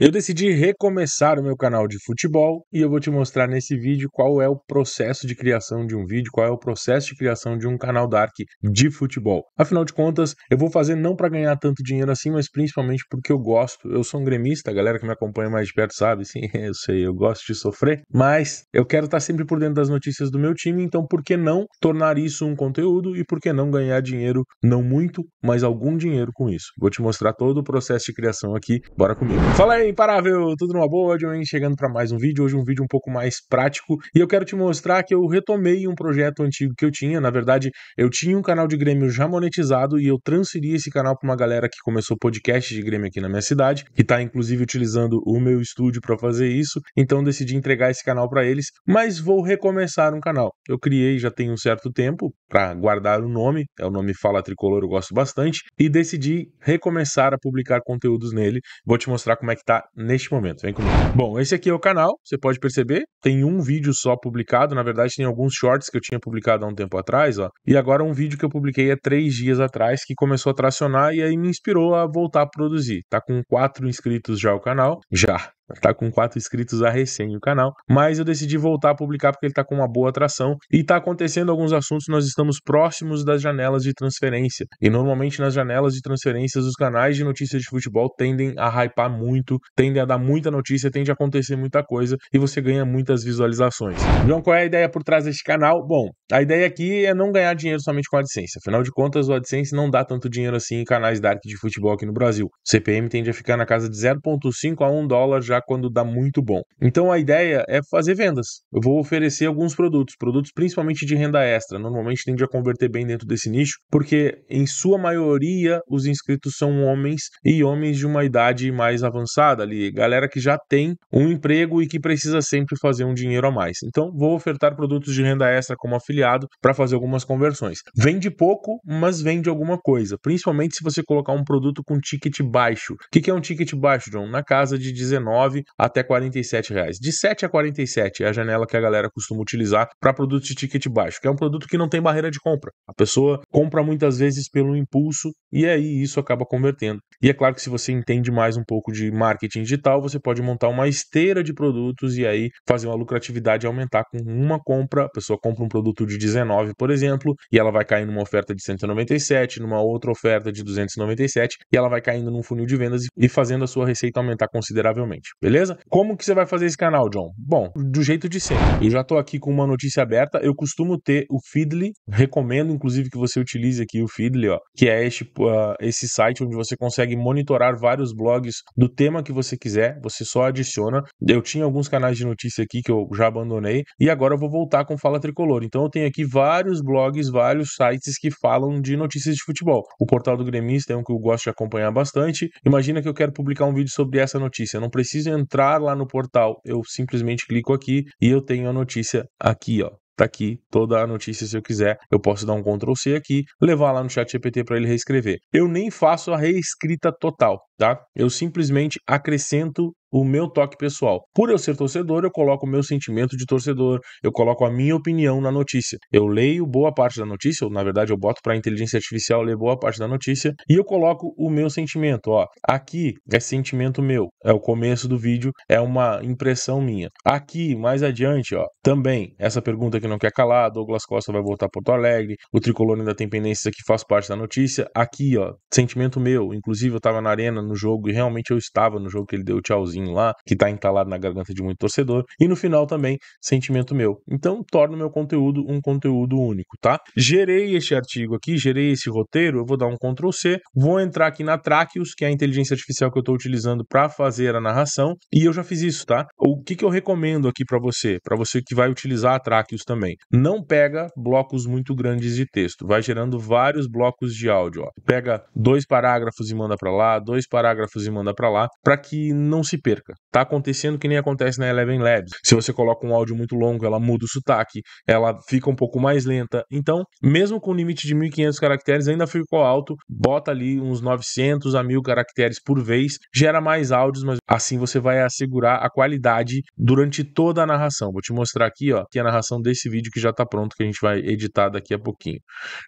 Eu decidi recomeçar o meu canal de futebol e eu vou te mostrar nesse vídeo qual é o processo de criação de um vídeo, qual é o processo de criação de um canal Dark de futebol. Afinal de contas, eu vou fazer não para ganhar tanto dinheiro assim, mas principalmente porque eu gosto. Eu sou um gremista, a galera que me acompanha mais de perto sabe, sim, eu sei, eu gosto de sofrer, mas eu quero estar tá sempre por dentro das notícias do meu time, então por que não tornar isso um conteúdo e por que não ganhar dinheiro, não muito, mas algum dinheiro com isso? Vou te mostrar todo o processo de criação aqui, bora comigo. Fala aí! imparável, tudo numa boa, John, chegando para mais um vídeo, hoje um vídeo um pouco mais prático, e eu quero te mostrar que eu retomei um projeto antigo que eu tinha, na verdade, eu tinha um canal de Grêmio já monetizado e eu transferi esse canal para uma galera que começou podcast de Grêmio aqui na minha cidade, que tá inclusive utilizando o meu estúdio para fazer isso, então decidi entregar esse canal para eles, mas vou recomeçar um canal. Eu criei já tem um certo tempo para guardar o nome, é o nome Fala Tricolor, eu gosto bastante, e decidi recomeçar a publicar conteúdos nele. Vou te mostrar como é que tá neste momento. Vem comigo. Bom, esse aqui é o canal, você pode perceber, tem um vídeo só publicado, na verdade tem alguns shorts que eu tinha publicado há um tempo atrás, ó, e agora um vídeo que eu publiquei há três dias atrás que começou a tracionar e aí me inspirou a voltar a produzir. Tá com quatro inscritos já o canal, já, Tá com quatro inscritos a recém o canal, mas eu decidi voltar a publicar porque ele tá com uma boa atração e tá acontecendo alguns assuntos, nós estamos próximos das janelas de transferência. E normalmente nas janelas de transferências os canais de notícias de futebol tendem a hypar muito, tendem a dar muita notícia, tende a acontecer muita coisa e você ganha muitas visualizações. João, qual é a ideia por trás deste canal? Bom, a ideia aqui é não ganhar dinheiro somente com a AdSense. Afinal de contas, o AdSense não dá tanto dinheiro assim em canais dark de futebol aqui no Brasil. O CPM tende a ficar na casa de 0.5 a 1 dólar já quando dá muito bom. Então a ideia é fazer vendas. Eu vou oferecer alguns produtos, produtos principalmente de renda extra. Normalmente tende a converter bem dentro desse nicho, porque em sua maioria os inscritos são homens e homens de uma idade mais avançada ali, galera que já tem um emprego e que precisa sempre fazer um dinheiro a mais. Então vou ofertar produtos de renda extra como afiliado para fazer algumas conversões. Vende pouco, mas vende alguma coisa, principalmente se você colocar um produto com ticket baixo. O que é um ticket baixo, John? Na casa de 19 até 47 reais. De 7 a 47 é a janela que a galera costuma utilizar para produtos de ticket baixo, que é um produto que não tem barreira de compra. A pessoa compra muitas vezes pelo impulso e aí isso acaba convertendo. E é claro que se você entende mais um pouco de marketing digital, você pode montar uma esteira de produtos e aí fazer uma lucratividade aumentar com uma compra. A pessoa compra um produto de 19, por exemplo, e ela vai cair numa oferta de 197, numa outra oferta de 297, e ela vai caindo num funil de vendas e fazendo a sua receita aumentar consideravelmente, beleza? Como que você vai fazer esse canal, John? Bom, do jeito de sempre. Eu já estou aqui com uma notícia aberta, eu costumo ter o Feedly, recomendo inclusive que você utilize aqui o Feedly, ó, que é este Tipo, esse site onde você consegue monitorar vários blogs do tema que você quiser, você só adiciona. Eu tinha alguns canais de notícia aqui que eu já abandonei e agora eu vou voltar com Fala Tricolor. Então eu tenho aqui vários blogs, vários sites que falam de notícias de futebol. O portal do Gremista é um que eu gosto de acompanhar bastante. Imagina que eu quero publicar um vídeo sobre essa notícia, eu não preciso entrar lá no portal, eu simplesmente clico aqui e eu tenho a notícia aqui, ó tá aqui toda a notícia se eu quiser. Eu posso dar um Ctrl C aqui, levar lá no chat GPT para ele reescrever. Eu nem faço a reescrita total, tá? Eu simplesmente acrescento o meu toque pessoal. Por eu ser torcedor, eu coloco o meu sentimento de torcedor, eu coloco a minha opinião na notícia. Eu leio boa parte da notícia, ou na verdade eu boto para a inteligência artificial ler boa parte da notícia, e eu coloco o meu sentimento. Ó, aqui é sentimento meu, é o começo do vídeo, é uma impressão minha. Aqui, mais adiante, ó, também essa pergunta que não quer calar, Douglas Costa vai voltar a Porto Alegre, o tricolor ainda tem pendências que faz parte da notícia. Aqui, ó, sentimento meu, inclusive eu estava na arena no jogo e realmente eu estava no jogo que ele deu o tchauzinho lá, que tá entalado na garganta de muito torcedor. E no final também, sentimento meu. Então, torna o meu conteúdo um conteúdo único, tá? Gerei este artigo aqui, gerei esse roteiro, eu vou dar um Ctrl C, vou entrar aqui na Traqueos, que é a inteligência artificial que eu estou utilizando para fazer a narração, e eu já fiz isso, tá? O que, que eu recomendo aqui para você, para você que vai utilizar a Traqueos também? Não pega blocos muito grandes de texto, vai gerando vários blocos de áudio, ó. Pega dois parágrafos e manda para lá, dois parágrafos e manda para lá, para que não se perca. Tá acontecendo que nem acontece na Eleven Labs. Se você coloca um áudio muito longo, ela muda o sotaque, ela fica um pouco mais lenta. Então, mesmo com o limite de 1500 caracteres, ainda ficou alto. Bota ali uns 900 a 1000 caracteres por vez, gera mais áudios, mas assim você vai assegurar a qualidade durante toda a narração. Vou te mostrar aqui, ó, que é a narração desse vídeo que já tá pronto, que a gente vai editar daqui a pouquinho.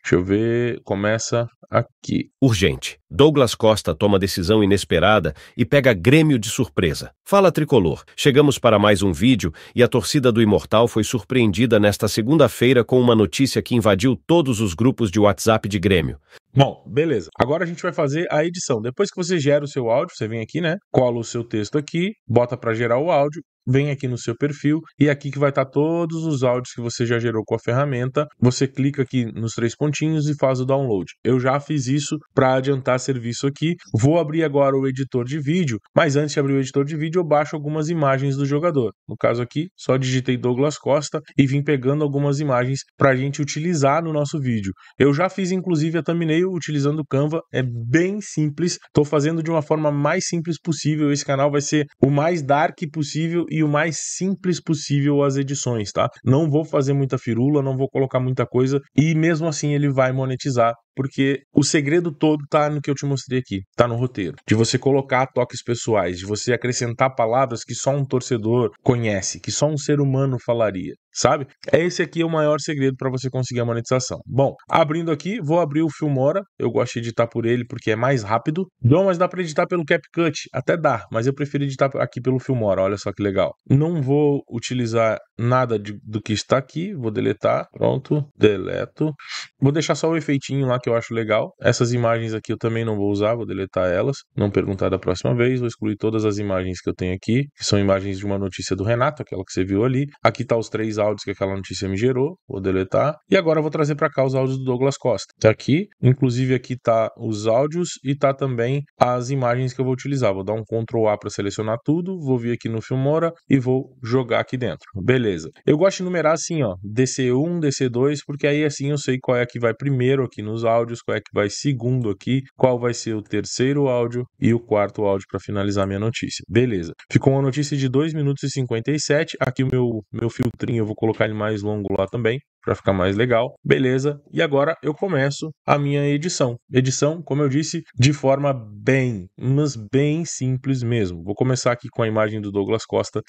Deixa eu ver, começa aqui. Urgente. Douglas Costa toma decisão inesperada e pega Grêmio de surpresa surpresa. Fala tricolor, chegamos para mais um vídeo e a torcida do Imortal foi surpreendida nesta segunda-feira com uma notícia que invadiu todos os grupos de WhatsApp de Grêmio. Bom, beleza. Agora a gente vai fazer a edição. Depois que você gera o seu áudio, você vem aqui, né? Cola o seu texto aqui, bota para gerar o áudio vem aqui no seu perfil e é aqui que vai estar tá todos os áudios que você já gerou com a ferramenta. Você clica aqui nos três pontinhos e faz o download. Eu já fiz isso para adiantar serviço aqui. Vou abrir agora o editor de vídeo, mas antes de abrir o editor de vídeo, eu baixo algumas imagens do jogador. No caso aqui, só digitei Douglas Costa e vim pegando algumas imagens para a gente utilizar no nosso vídeo. Eu já fiz inclusive a thumbnail utilizando o Canva, é bem simples. Estou fazendo de uma forma mais simples possível. Esse canal vai ser o mais dark possível e o mais simples possível as edições, tá? Não vou fazer muita firula, não vou colocar muita coisa e mesmo assim ele vai monetizar porque o segredo todo tá no que eu te mostrei aqui, tá no roteiro. De você colocar toques pessoais, de você acrescentar palavras que só um torcedor conhece, que só um ser humano falaria, sabe? Esse aqui é o maior segredo para você conseguir a monetização. Bom, abrindo aqui, vou abrir o Filmora, eu gosto de editar por ele porque é mais rápido. Não, mas dá para editar pelo CapCut, até dá, mas eu prefiro editar aqui pelo Filmora, olha só que legal. Não vou utilizar nada de, do que está aqui, vou deletar, pronto, deleto. Vou deixar só o efeitinho lá que eu acho legal. Essas imagens aqui eu também não vou usar, vou deletar elas. Não perguntar da próxima vez. Vou excluir todas as imagens que eu tenho aqui, que são imagens de uma notícia do Renato, aquela que você viu ali. Aqui tá os três áudios que aquela notícia me gerou, vou deletar. E agora eu vou trazer para cá os áudios do Douglas Costa. Tá aqui, inclusive aqui tá os áudios e tá também as imagens que eu vou utilizar. Vou dar um Ctrl A para selecionar tudo, vou vir aqui no Filmora e vou jogar aqui dentro. Beleza. Eu gosto de numerar assim, ó, DC1, DC2, porque aí assim eu sei qual é que vai primeiro aqui nos áudios, qual é que vai segundo aqui, qual vai ser o terceiro áudio e o quarto áudio para finalizar minha notícia. Beleza. Ficou uma notícia de 2 minutos e 57. Aqui o meu, meu filtrinho eu vou colocar ele mais longo lá também para ficar mais legal. Beleza, e agora eu começo a minha edição. Edição, como eu disse, de forma bem, mas bem simples mesmo. Vou começar aqui com a imagem do Douglas Costa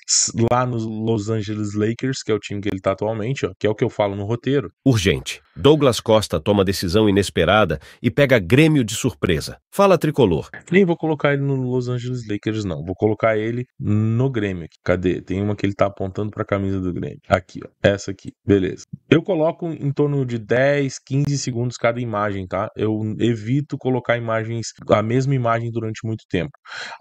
lá nos Los Angeles Lakers, que é o time que ele está atualmente, ó, que é o que eu falo no roteiro. Urgente. Douglas Costa toma decisão inesperada e pega Grêmio de surpresa. Fala tricolor. Nem vou colocar ele no Los Angeles Lakers, não. Vou colocar ele no Grêmio. Cadê? Tem uma que ele está apontando para a camisa do Grêmio. Aqui, ó. Essa aqui. Beleza. Eu eu coloco em torno de 10, 15 segundos cada imagem, tá? Eu evito colocar imagens, a mesma imagem durante muito tempo.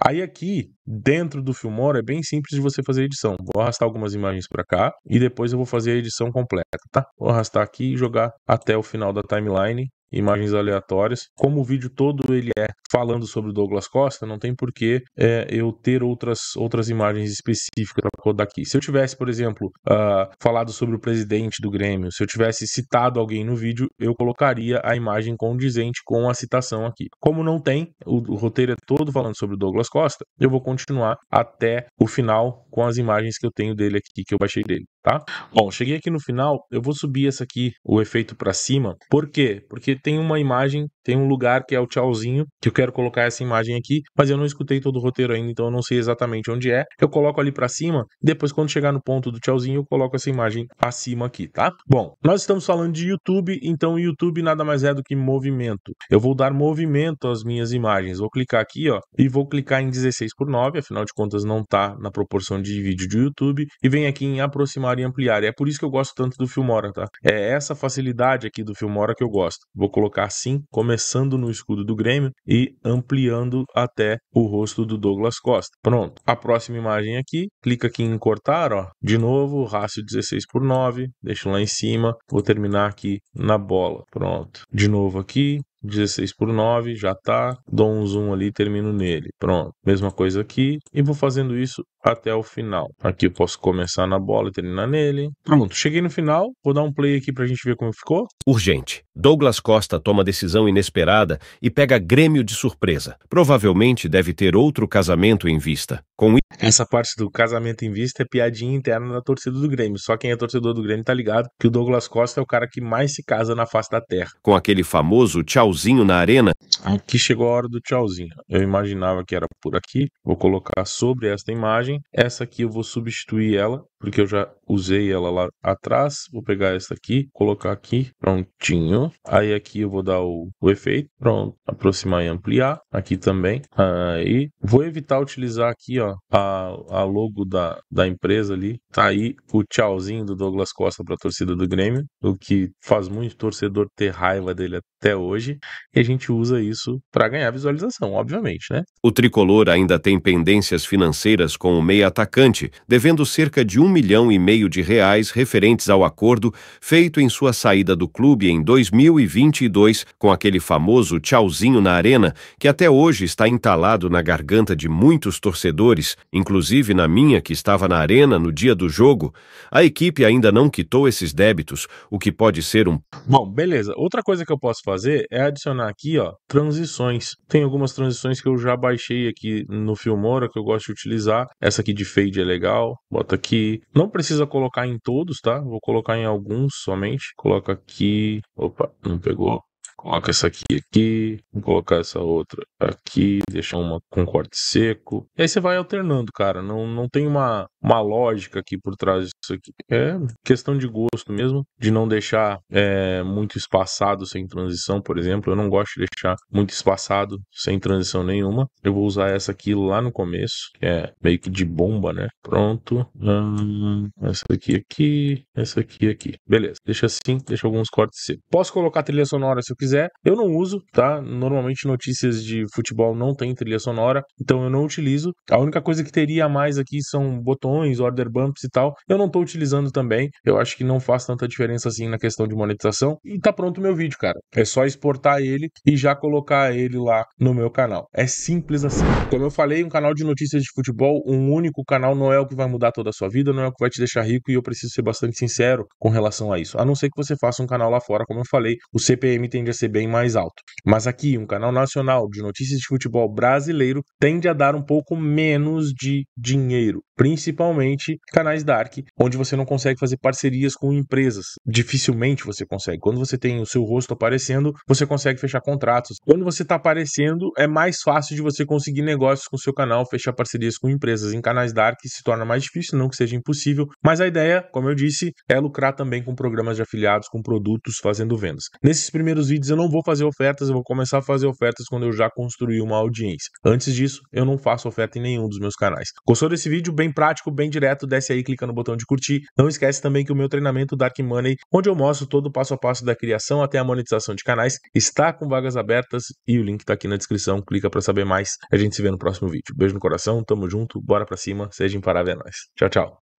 Aí aqui, dentro do Filmora, é bem simples de você fazer edição. Vou arrastar algumas imagens para cá e depois eu vou fazer a edição completa, tá? Vou arrastar aqui e jogar até o final da timeline imagens aleatórias. Como o vídeo todo ele é falando sobre o Douglas Costa, não tem porquê é, eu ter outras, outras imagens específicas para colocar aqui. Se eu tivesse, por exemplo, uh, falado sobre o presidente do Grêmio, se eu tivesse citado alguém no vídeo, eu colocaria a imagem condizente com a citação aqui. Como não tem, o, o roteiro é todo falando sobre o Douglas Costa, eu vou continuar até o final com as imagens que eu tenho dele aqui, que eu baixei dele tá? Bom, cheguei aqui no final, eu vou subir essa aqui, o efeito para cima. Por quê? Porque tem uma imagem, tem um lugar que é o tchauzinho, que eu quero colocar essa imagem aqui, mas eu não escutei todo o roteiro ainda, então eu não sei exatamente onde é. Eu coloco ali para cima, depois quando chegar no ponto do tchauzinho, eu coloco essa imagem acima aqui, tá? Bom, nós estamos falando de YouTube, então YouTube nada mais é do que movimento. Eu vou dar movimento às minhas imagens. Vou clicar aqui, ó, e vou clicar em 16 por 9, afinal de contas não tá na proporção de vídeo do YouTube, e vem aqui em aproximar continuar e ampliar. É por isso que eu gosto tanto do Filmora, tá? É essa facilidade aqui do Filmora que eu gosto. Vou colocar assim, começando no escudo do Grêmio e ampliando até o rosto do Douglas Costa. Pronto. A próxima imagem aqui, clica aqui em cortar, ó. De novo, rácio 16 por 9, deixo lá em cima, vou terminar aqui na bola. Pronto. De novo aqui, 16 por 9, já tá, dou um zoom ali, termino nele. Pronto. Mesma coisa aqui e vou fazendo isso até o final. Aqui eu posso começar na bola e terminar nele. Pronto, cheguei no final, vou dar um play aqui pra gente ver como ficou. Urgente. Douglas Costa toma decisão inesperada e pega Grêmio de surpresa. Provavelmente deve ter outro casamento em vista. Com essa parte do casamento em vista é piadinha interna da torcida do Grêmio. Só quem é torcedor do Grêmio tá ligado que o Douglas Costa é o cara que mais se casa na face da terra. Com aquele famoso tchauzinho na arena. Aqui chegou a hora do tchauzinho. Eu imaginava que era por aqui. Vou colocar sobre esta imagem. Essa aqui eu vou substituir ela porque eu já usei ela lá atrás. Vou pegar essa aqui, colocar aqui, prontinho. Aí aqui eu vou dar o, o efeito, pronto, aproximar e ampliar. Aqui também. Aí vou evitar utilizar aqui, ó, a, a logo da, da empresa ali. Tá aí o tchauzinho do Douglas Costa para a torcida do Grêmio, o que faz muito torcedor ter raiva dele até hoje. E a gente usa isso para ganhar visualização, obviamente, né? O tricolor ainda tem pendências financeiras com o meia atacante, devendo cerca de um milhão e meio de reais referentes ao acordo feito em sua saída do clube em 2022 com aquele famoso tchauzinho na arena que até hoje está entalado na garganta de muitos torcedores, inclusive na minha que estava na arena no dia do jogo. A equipe ainda não quitou esses débitos, o que pode ser um Bom, beleza. Outra coisa que eu posso fazer é adicionar aqui, ó, transições. Tem algumas transições que eu já baixei aqui no Filmora que eu gosto de utilizar. Essa aqui de fade é legal. Bota aqui. Não precisa colocar em todos, tá? Vou colocar em alguns somente. Coloca aqui. Opa, não pegou. Coloca essa aqui aqui, colocar essa outra aqui, deixar uma com corte seco. E aí você vai alternando, cara. Não, não tem uma, uma lógica aqui por trás disso aqui. É questão de gosto mesmo, de não deixar é, muito espaçado sem transição, por exemplo. Eu não gosto de deixar muito espaçado sem transição nenhuma. Eu vou usar essa aqui lá no começo, que é meio que de bomba, né? Pronto. Hum, essa aqui aqui, essa aqui aqui. Beleza. Deixa assim, deixa alguns cortes secos. Posso colocar trilha sonora se eu quiser quiser. Eu não uso, tá? Normalmente notícias de futebol não tem trilha sonora, então eu não utilizo. A única coisa que teria a mais aqui são botões, order bumps e tal. Eu não estou utilizando também. Eu acho que não faz tanta diferença assim na questão de monetização. E tá pronto o meu vídeo, cara. É só exportar ele e já colocar ele lá no meu canal. É simples assim. Como eu falei, um canal de notícias de futebol, um único canal não é o que vai mudar toda a sua vida, não é o que vai te deixar rico e eu preciso ser bastante sincero com relação a isso. A não ser que você faça um canal lá fora, como eu falei, o CPM tende a ser bem mais alto. Mas aqui, um canal nacional de notícias de futebol brasileiro tende a dar um pouco menos de dinheiro, principalmente canais dark, onde você não consegue fazer parcerias com empresas. Dificilmente você consegue. Quando você tem o seu rosto aparecendo, você consegue fechar contratos. Quando você está aparecendo, é mais fácil de você conseguir negócios com o seu canal, fechar parcerias com empresas. Em canais dark se torna mais difícil, não que seja impossível, mas a ideia, como eu disse, é lucrar também com programas de afiliados, com produtos, fazendo vendas. Nesses primeiros vídeos eu não vou fazer ofertas, eu vou começar a fazer ofertas quando eu já construir uma audiência. Antes disso, eu não faço oferta em nenhum dos meus canais. Gostou desse vídeo? Bem prático, bem direto, desce aí, clica no botão de curtir. Não esquece também que o meu treinamento Dark Money, onde eu mostro todo o passo a passo da criação até a monetização de canais, está com vagas abertas e o link está aqui na descrição. Clica para saber mais. A gente se vê no próximo vídeo. Beijo no coração, tamo junto, bora pra cima, seja imparável é nóis. Tchau, tchau.